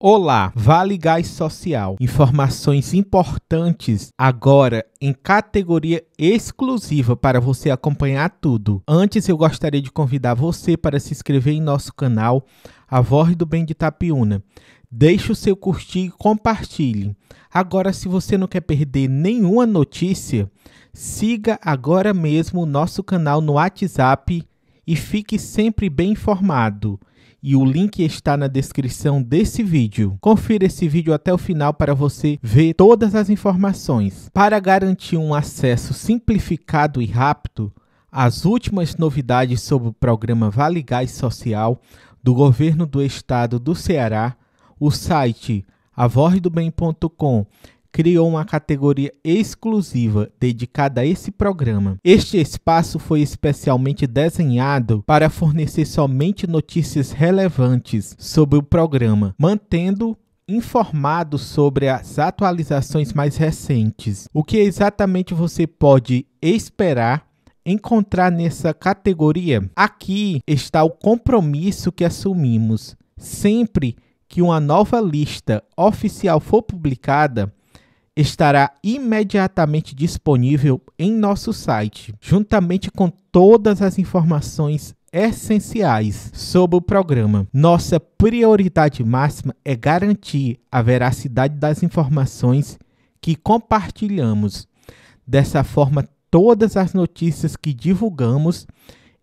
Olá, Vale Gás Social. Informações importantes agora em categoria exclusiva para você acompanhar tudo. Antes, eu gostaria de convidar você para se inscrever em nosso canal A Voz do Bem de Tapiúna. Deixe o seu curtir e compartilhe. Agora, se você não quer perder nenhuma notícia, siga agora mesmo o nosso canal no WhatsApp e fique sempre bem informado e o link está na descrição desse vídeo. Confira esse vídeo até o final para você ver todas as informações. Para garantir um acesso simplificado e rápido às últimas novidades sobre o programa Vale Gás Social do governo do estado do Ceará, o site avordobem.com criou uma categoria exclusiva dedicada a esse programa. Este espaço foi especialmente desenhado para fornecer somente notícias relevantes sobre o programa, mantendo informado sobre as atualizações mais recentes. O que exatamente você pode esperar encontrar nessa categoria? Aqui está o compromisso que assumimos. Sempre que uma nova lista oficial for publicada, estará imediatamente disponível em nosso site, juntamente com todas as informações essenciais sobre o programa. Nossa prioridade máxima é garantir a veracidade das informações que compartilhamos. Dessa forma, todas as notícias que divulgamos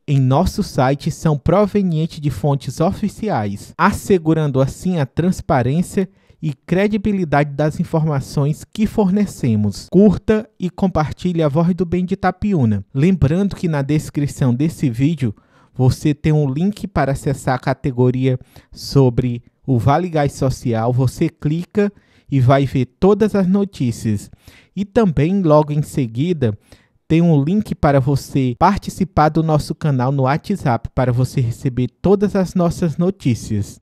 em nosso site são provenientes de fontes oficiais, assegurando assim a transparência e e credibilidade das informações que fornecemos. Curta e compartilhe a voz do bem de Tapiuna. Lembrando que na descrição desse vídeo você tem um link para acessar a categoria sobre o Vale Gás Social. Você clica e vai ver todas as notícias. E também, logo em seguida, tem um link para você participar do nosso canal no WhatsApp para você receber todas as nossas notícias.